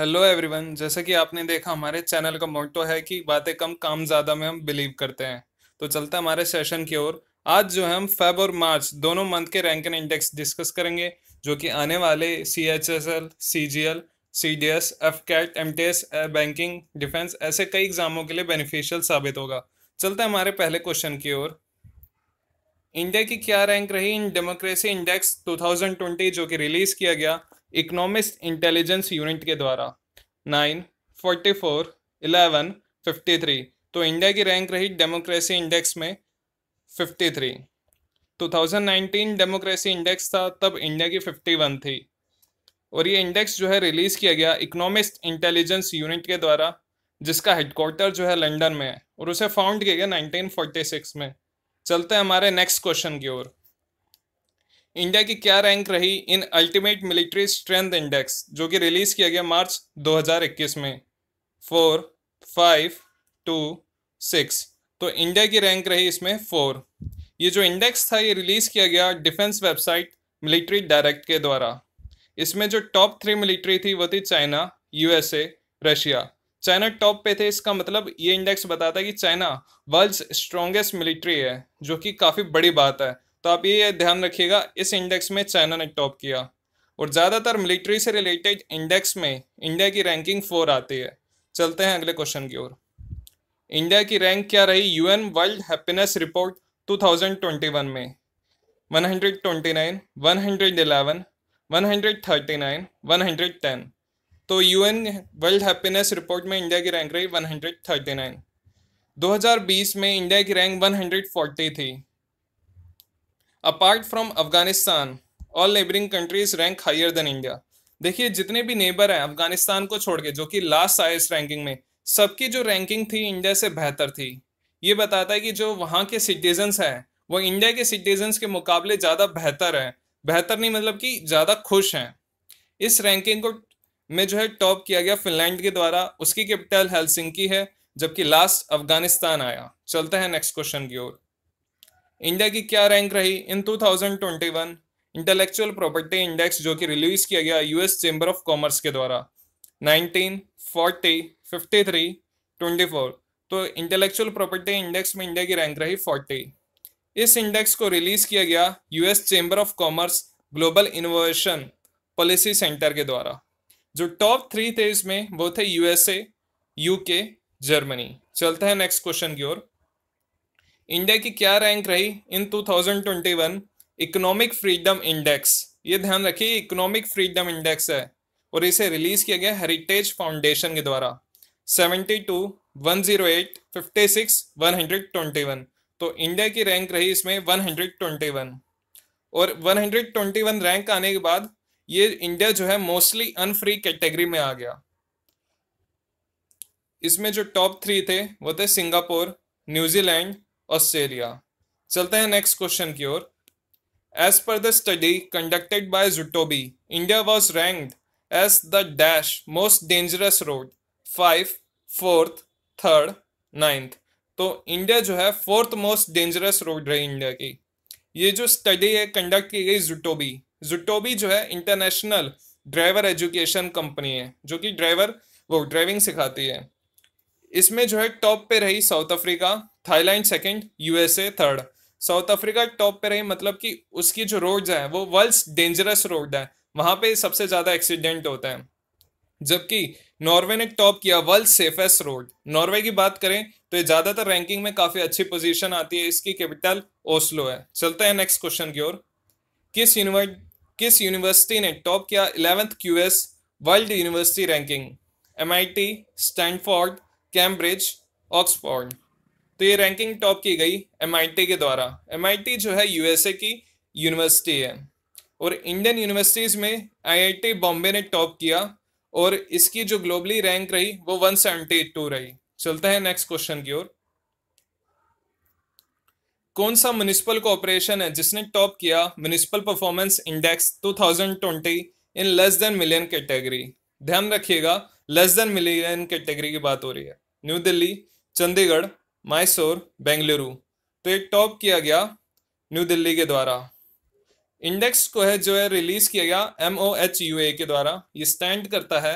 Hello everyone जैसे कि आपने देखा हमारे चैनल का मोटो है कि बातें कम काम ज़्यादा में हम बिलीव करते हैं तो चलते हैं हमारे सेशन की ओर आज जो है हम फेब और मार्च दोनों मंथ के रैंक एंड इंडेक्स डिस्कस करेंगे जो कि आने वाले C H S L C G L C D S F CAT M T S banking defence ऐसे कई एग्जामों के लिए बेनिफिशियल साबित होगा चलते हैं हमारे पहले क्वेश्चन की ओर इंडिया की क्या रैंक रही इन डेमोक्रेसी इंडेक्स 2020 जो कि रिलीज़ किया गया इकोनॉमिस्ट इंटेलिजेंस यूनिट के द्वारा nine forty four eleven fifty three तो इंडिया की रैंक रही डेमोक्रेसी इंडेक्स में fifty three two thousand nineteen democracy index था तब इंडिया की फिफ्टी वन थी और ये इंडेक्स जो है रिलीज़ किया गया इकोनॉमिस्ट इंटेलिजेंस यूनिट के द्वारा जिसका हेडक्वार्टर जो है लंदन में है और उसे फाउंड किया गया नाइनटीन फोर्टी सिक्स में चलते हैं हमारे नेक्स्ट क्वेश्चन की ओर इंडिया की क्या रैंक रही in ultimate military strength index जो कि रिलीज़ किया गया मार्च 2021 में फोर फाइव टू सिक्स तो इंडिया की रैंक रही इसमें फोर ये जो इंडेक्स था ये रिलीज़ किया गया डिफेंस वेबसाइट मिलिट्री डायरेक्ट के द्वारा इसमें जो टॉप थ्री मिलिट्री थी वो थी China USA Russia China top पे थे इसका मतलब ये इंडेक्स बताता है कि चाइना वर्ल्ड्स स्ट्रॉन्गेस्ट मिलिट्री है जो कि काफ़ी बड़ी बात है तो आप ये ध्यान रखिएगा इस इंडेक्स में चाइना ने टॉप किया और ज़्यादातर मिलिट्री से रिलेटेड इंडेक्स में इंडिया की रैंकिंग फोर आती है चलते हैं अगले क्वेश्चन की ओर इंडिया की रैंक क्या रही यूएन वर्ल्ड हैप्पीनेस रिपोर्ट 2021 में 129, 111, 139, 110 तो यूएन वर्ल्ड हैप्पीनेस रिपोर्ट में इंडिया की रैंक रही 139 2020 में इंडिया की रैंक 140 थी apart from Afghanistan all neighbouring countries rank higher than India देखिए जितने भी नेबर हैं अफगानिस्तान को छोड़ के जो कि लास्ट हाइस्ट रैंकिंग में सबकी जो रैंकिंग थी इंडिया से बेहतर थी ये बताता है कि जो वहाँ के सिटीजन्स हैं वो इंडिया के सिटीजन्स के मुकाबले ज़्यादा बेहतर हैं बेहतर नहीं मतलब कि ज़्यादा खुश हैं इस रैंकिंग को में जो है टॉप किया गया फिनलैंड के द्वारा उसकी कैपिटल हेलसिंकी है जबकि लास्ट अफगानिस्तान आया चलते हैं नेक्स्ट क्वेश्चन की ओर इंडिया की क्या रैंक रही इन 2021 इंटेलेक्चुअल प्रॉपर्टी इंडेक्स जो कि रिलीज किया गया यूएस चेंबर ऑफ कॉमर्स के द्वारा nineteen forty fifty three twenty four तो इंटेलेक्चुअल प्रॉपर्टी इंडेक्स में इंडिया की रैंक रही फोर्टी इस इंडेक्स को रिलीज किया गया US chamber of commerce global innovation policy centre के द्वारा जो टॉप थ्री थे इसमें वो थे यूएसए यूके जर्मनी चलते हैं नेक्स्ट क्वेश्चन की ओर इंडिया की क्या रैंक रही इन 2021 इकोनॉमिक फ्रीडम इंडेक्स ये ध्यान रखिए इकोनॉमिक फ्रीडम इंडेक्स है और इसे रिलीज किया गया हेरिटेज फाउंडेशन के द्वारा 72, 108, 56, 121 तो इंडिया की रैंक रही इसमें 121 और 121 रैंक आने के बाद ये इंडिया जो है मोस्टली अनफ्री कैटेगरी में आ गया इसमें जो टॉप थ्री थे वो थे सिंगापुर न्यूजीलैंड ऑस्ट्रेलिया चलते हैं नेक्स्ट क्वेश्चन की ओर as per the study conducted by Zutobi India was ranked as the dash most dangerous road five fourth third ninth तो इंडिया जो है फोर्थ मोस्ट डेंजरस रोड रही इंडिया की ये जो स्टडी है कंडक्ट की गई जुटोबी जुटोबी जो है इंटरनेशनल ड्राइवर एजुकेशन कंपनी है जो कि ड्राइवर वो ड्राइविंग सिखाती है इसमें जो है टॉप पे रही South Africa Thailand second USA third South Africa top पे रही मतलब कि उसकी जो रोड्स हैं वो वर्ल्ड्स डेंजरस रोड है वहां पे सबसे ज्यादा एक्सीडेंट होते हैं जबकि नॉर्वे ने टॉप किया वर्ल्ड सेफेस्ट रोड नॉर्वे की बात करें तो ये ज्यादातर रैंकिंग में काफी अच्छी पोजीशन आती है इसकी कैपिटल ओस्लो है चलते हैं नेक्स्ट क्वेश्चन की ओर किस यूनिवर्स किस यूनिवर्सिटी ने टॉप किया eleventh S world university ranking M I T Stanford Cambridge Oxford तो ये रैंकिंग टॉप की गई एम के द्वारा एम जो है यूएसए की यूनिवर्सिटी है और इंडियन यूनिवर्सिटीज़ में आईआईटी बॉम्बे ने टॉप किया और इसकी जो ग्लोबली रैंक रही वो 172 रही चलते हैं नेक्स्ट क्वेश्चन की ओर कौन सा म्युनिसिपल कॉपोरेशन है जिसने टॉप किया municipal performance index 2020 in less than million category ध्यान रखिएगा लेस देन मिलियन कैटेगरी की बात हो रही है न्यू दिल्ली चंडीगढ़ मैसूर बेंगलुरु तो एक टॉप किया गया न्यू दिल्ली के द्वारा इंडेक्स को है जो है रिलीज किया गया M O H U A के द्वारा ये स्टैंड करता है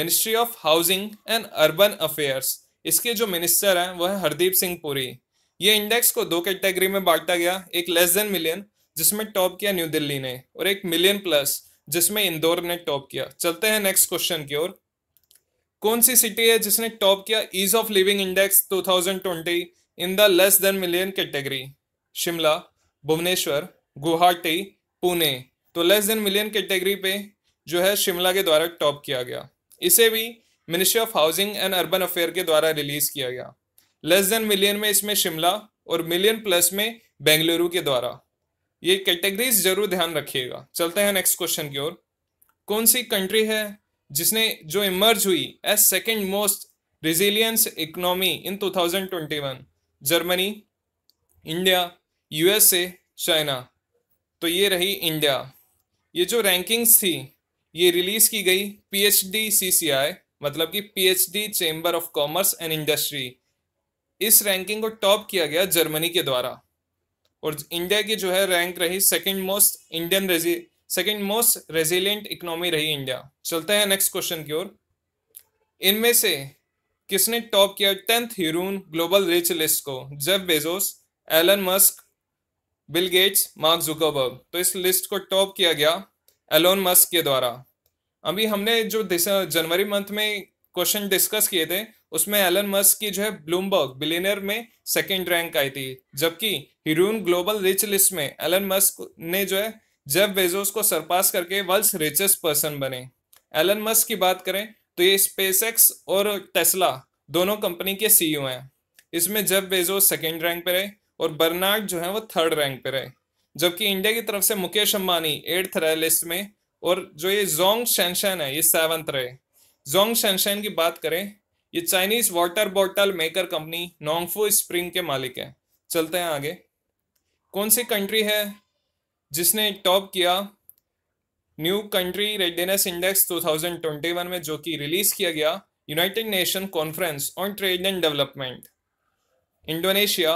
ministry of housing and urban affairs इसके जो मिनिस्टर हैं वह है हरदीप सिंह पुरी ये इंडेक्स को दो कैटेगरी में बांटा गया एक लेस देन मिलियन जिसमें टॉप किया न्यू दिल्ली ने और एक मिलियन प्लस जिसमें इंदौर ने टॉप किया चलते हैं नेक्स्ट क्वेश्चन की ओर कौन सी सिटी है जिसने टॉप किया ease of living index 2020 in the less than million category Shimla Bhubaneswar Guwahati Pune तो लेस देन मिलियन कैटेगरी पे जो है शिमला के द्वारा टॉप किया गया इसे भी ministry of housing and urban affair के द्वारा रिलीज किया गया लेस देन मिलियन में इसमें शिमला और मिलियन प्लस में बेंगलुरु के द्वारा ये कैटेगरीज जरूर ध्यान रखिएगा चलते हैं नेक्स्ट क्वेश्चन की ओर कौन सी कंट्री है जिसने जो इमर्ज हुई as second most resilience economy in 2021 Germany India USA China तो ये रही इंडिया ये जो रैंकिंग्स थी ये रिलीज़ की गई पीएचडी सीसीआई मतलब कि PhD chamber of commerce and industry इस रैंकिंग को टॉप किया गया जर्मनी के द्वारा और इंडिया की जो है रैंक रही second most Indian second most resilient economy रही इंडिया चलते हैं नेक्स्ट क्वेश्चन की ओर इनमें से किसने टॉप किया tenth Hurun global rich list को Jeff Bezos Elon Musk Bill Gates Mark Zuckerberg तो इस लिस्ट को टॉप किया गया एलोन मस्क के द्वारा अभी हमने जो जनवरी मंथ में क्वेश्चन डिस्कस किए थे उसमें एलन मस्क की जो है ब्लूमबर्ग बिलियनर में सेकेंड रैंक आई थी जबकि हिरून ग्लोबल रिच लिस्ट में एलन मस्क ने जो है जेब बेजोस को सरपास करके वर्ल्ड रिचेस्ट पर्सन बने एलन मस्क की बात करें तो ये स्पेसएक्स और टेस्ला दोनों कंपनी के सीईओ e हैं इसमें जेब बेजोस सेकेंड रैंक पे रहे और बर्नार्ड जो है वो थर्ड रैंक पे रहे जबकि इंडिया की तरफ से मुकेश अम्बानी एट्थ रहे लिस्ट में और जो ये जोंग शैनशैन है ये सेवंथ रहे जोंग शैनशैन की बात करें ये Chinese water bottle maker company Nongfu Spring के मालिक है चलते हैं आगे कौन सी कंट्री है जिसने टॉप किया न्यू कंट्री रेडिनेस इंडेक्स 2021 में जो कि रिलीज किया गया United Nation conference on trade and development Indonesia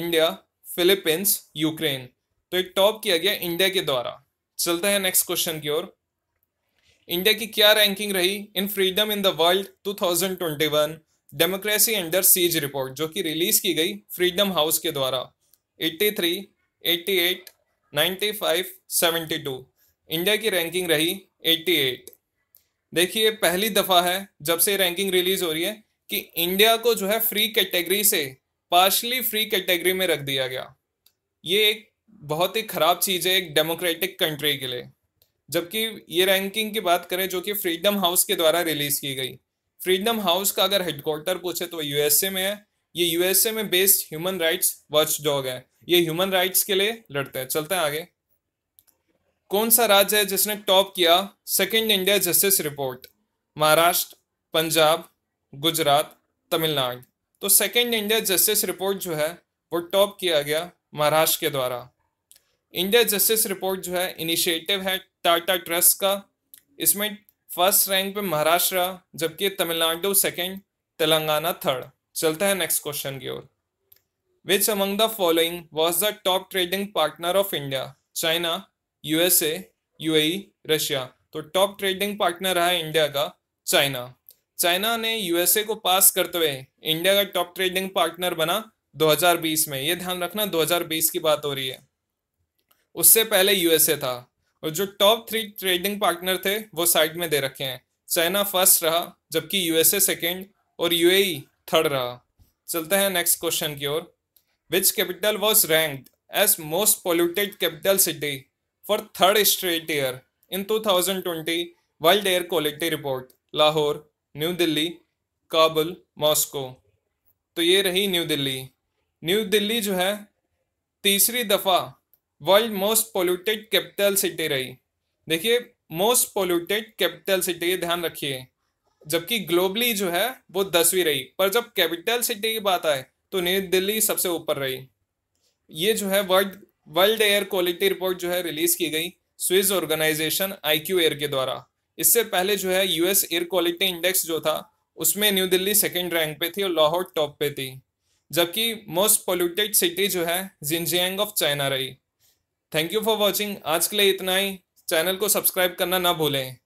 India Philippines Ukraine तो एक टॉप किया गया इंडिया के द्वारा चलते हैं नेक्स्ट क्वेश्चन की ओर इंडिया की क्या रैंकिंग रही in freedom in the world 2021 democracy under siege report जो कि रिलीज की गई फ्रीडम हाउस के द्वारा 83, 88, 95, 72 इंडिया की रैंकिंग रही 88 देखिए पहली दफ़ा है जब से रैंकिंग रिलीज हो रही है कि इंडिया को जो है फ्री कैटेगरी से पार्शली फ्री कैटेगरी में रख दिया गया ये एक बहुत ही ख़राब चीज़ है एक डेमोक्रेटिक कंट्री के लिए जबकि ये रैंकिंग की बात करें जो कि फ्रीडम हाउस के द्वारा रिलीज़ की गई फ्रीडम हाउस का अगर हेडक्वार्टर पूछे तो यूएसए में है ये यूएसए में based human rights watch dog है ये ह्यूमन राइट्स के लिए लड़ते हैं चलते हैं आगे कौन सा राज्य है जिसने टॉप किया second India justice report Maharashtra Punjab Gujarat Tamil Nadu तो सेकेंड इंडिया जस्टिस रिपोर्ट जो है वो टॉप किया गया महाराष्ट्र के द्वारा इंडिया जस्टिस रिपोर्ट जो है इनिशिएटिव है टाटा ट्रस्ट का इसमें फर्स्ट रैंक पे महाराष्ट्र जबकि तमिलनाडु सेकेंड तेलंगाना थर्ड चलता है नेक्स्ट क्वेश्चन की ओर Which among the following was the top trading partner of India? China, USA, UAE, Russia तो टॉप ट्रेडिंग पार्टनर रहा इंडिया का चाइना चाइना ने यूएसए को पास करते हुए इंडिया का टॉप ट्रेडिंग पार्टनर बना 2020 में ये ध्यान रखना 2020 की बात हो रही है उससे पहले यूएसए था और जो टॉप थ्री ट्रेडिंग पार्टनर थे वो साइड में दे रखे हैं चाइना फर्स्ट रहा जबकि यूएसए सेकेंड और यूएई थर्ड e रहा चलते हैं नेक्स्ट क्वेश्चन की ओर which capital was ranked as most polluted capital city for third straight year in 2020 world Air Quality Report Lahore new Delhi Kabul Moscow तो ये रही न्यू दिल्ली न्यू दिल्ली जो है तीसरी दफ़ा world most polluted capital city रही देखिए मोस्ट पोल्यूटेड कैपिटल सिटी ध्यान रखिए जबकि ग्लोबली जो है वो दसवीं रही पर जब कैपिटल सिटी की बात आए तो नई दिल्ली सबसे ऊपर रही ये जो है world world air quality report जो है रिलीज की गई स्विस ऑर्गेनाइजेशन आईक्यू एयर के द्वारा इससे पहले जो है यूएस एयर क्वालिटी इंडेक्स जो था उसमें न्यू दिल्ली सेकेंड रैंक पे थी और लाहौर टॉप पे थी जबकि मोस्ट पोल्यूटेड सिटी जो है जिनजियांग ऑफ चाइना रही थैंक यू फॉर वॉचिंग आज के लिए इतना ही चैनल को सब्सक्राइब करना ना भूलें